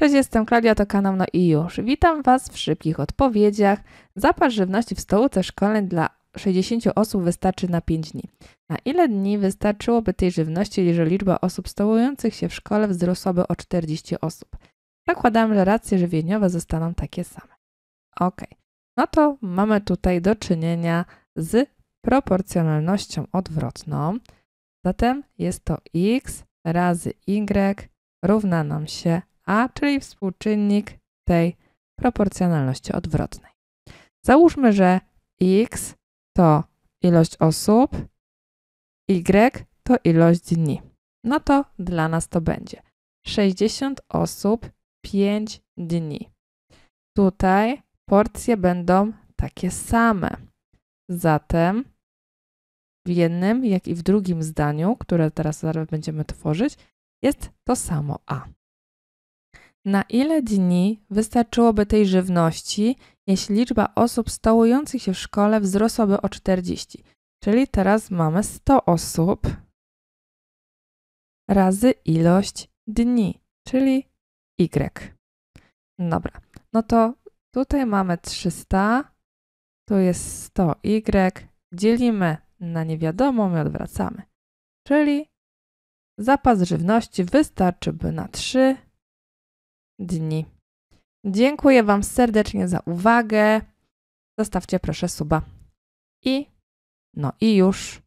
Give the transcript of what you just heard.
Cześć, jestem Klaudia, to kanał No i już. Witam Was w szybkich odpowiedziach. Zapas żywności w stołce szkoleń dla 60 osób wystarczy na 5 dni. Na ile dni wystarczyłoby tej żywności, jeżeli liczba osób stołujących się w szkole wzrosłaby o 40 osób? Zakładam, że racje żywieniowe zostaną takie same. Ok, no to mamy tutaj do czynienia z proporcjonalnością odwrotną. Zatem jest to x razy y równa nam się a, czyli współczynnik tej proporcjonalności odwrotnej. Załóżmy, że x to ilość osób, y to ilość dni. No to dla nas to będzie 60 osób, 5 dni. Tutaj porcje będą takie same. Zatem w jednym, jak i w drugim zdaniu, które teraz zaraz będziemy tworzyć, jest to samo A. Na ile dni wystarczyłoby tej żywności, jeśli liczba osób stołujących się w szkole wzrosłaby o 40? Czyli teraz mamy 100 osób razy ilość dni, czyli y. Dobra, no to tutaj mamy 300, tu jest 100y, dzielimy na niewiadomą i odwracamy. Czyli zapas żywności wystarczyłby na 3 dni. Dziękuję Wam serdecznie za uwagę. Zostawcie proszę suba. I no i już.